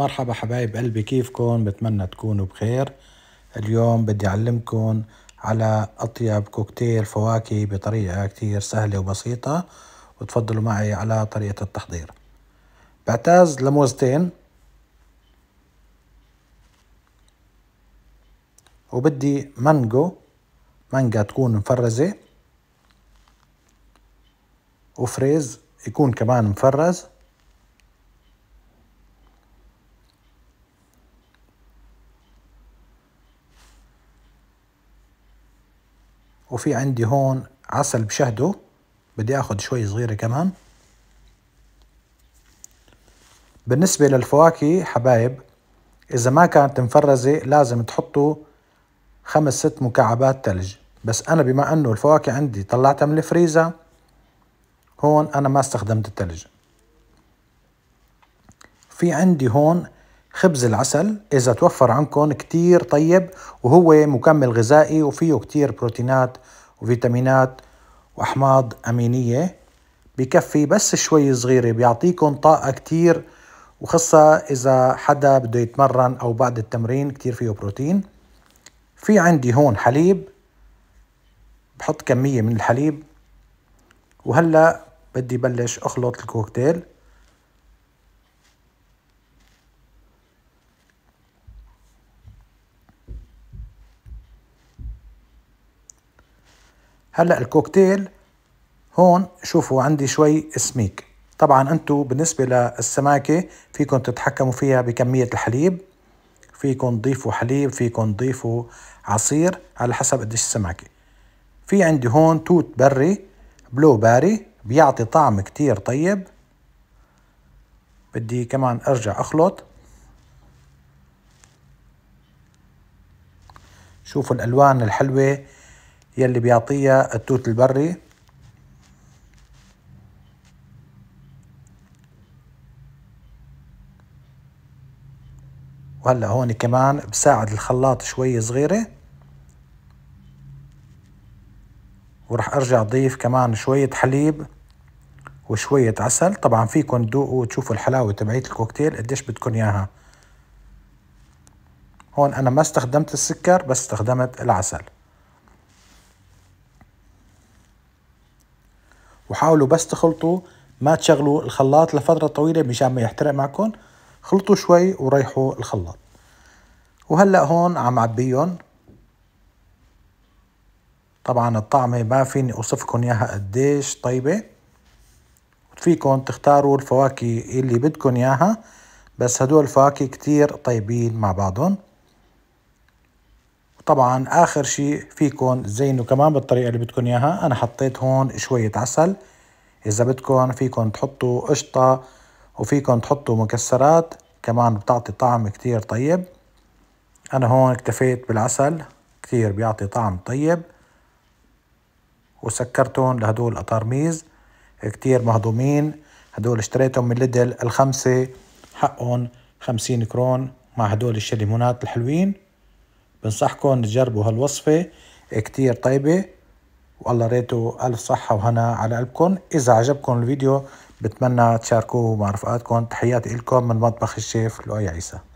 مرحبا حبايب قلبي كيفكن بتمنى تكونوا بخير اليوم بدي أعلمكن على أطيب كوكتيل فواكه بطريقة كتير سهلة وبسيطة وتفضلوا معي على طريقة التحضير بعتاز لموزتين وبدي مانجو مانجا تكون مفرزة وفريز يكون كمان مفرز وفي عندي هون عسل بشهده بدي اخذ شوي صغيرة كمان بالنسبة للفواكه حبايب إذا ما كانت مفرزة لازم تحطوا خمس ست مكعبات ثلج بس أنا بما أنه الفواكه عندي طلعتها من الفريزر هون أنا ما استخدمت الثلج في عندي هون خبز العسل إذا توفر عندكم كتير طيب وهو مكمل غذائي وفيه كتير بروتينات وفيتامينات وأحماض أمينية بكفي بس شوي صغيرة بيعطيكم طاقة كتير وخاصة إذا حدا بده يتمرن أو بعد التمرين كتير فيه بروتين في عندي هون حليب بحط كمية من الحليب وهلأ بدي بلش أخلط الكوكتيل هلا الكوكتيل هون شوفوا عندي شوي سميك طبعا انتم بالنسبه للسماكه فيكم تتحكموا فيها بكميه الحليب فيكم تضيفوا حليب فيكم تضيفوا عصير على حسب قديش السماكه في عندي هون توت بري بلو باري بيعطي طعم كتير طيب بدي كمان ارجع اخلط شوفوا الالوان الحلوه يلي بيعطيها التوت البري وهلا هون كمان بساعد الخلاط شوي صغيرة ورح ارجع اضيف كمان شوية حليب وشوية عسل طبعا فيكم تذوقوا وتشوفوا الحلاوة تبعية الكوكتيل قديش بدكم اياها هون انا ما استخدمت السكر بس استخدمت العسل وحاولوا بس تخلطوا ما تشغلوا الخلاط لفترة طويلة مشان ما يحترق معكم خلطوا شوي وريحوا الخلاط وهلأ هون عم عبيهم طبعا الطعمة ما فيني أوصفكم إياها قديش طيبة فيكم تختاروا الفواكه اللي بدكم إياها بس هدول الفواكه كتير طيبين مع بعضهم طبعا اخر شيء فيكم تزينوا كمان بالطريقه اللي بدكم اياها انا حطيت هون شويه عسل اذا بدكم فيكم تحطوا قشطه وفيكم تحطوا مكسرات كمان بتعطي طعم كتير طيب انا هون اكتفيت بالعسل كتير بيعطي طعم طيب وسكرتهم لهدول القطارميز كتير مهضومين هدول اشتريتهم من ليدل الخمسة حقهم خمسين كرون مع هدول الشليمونات الحلوين بنصحكم تجربوا هالوصفة كتير طيبة والله ريتو ألف صحة وهنا على قلبكم إذا عجبكم الفيديو بتمنى تشاركوه مع رفقاتكم تحياتي لكم من مطبخ الشيف لؤي عيسى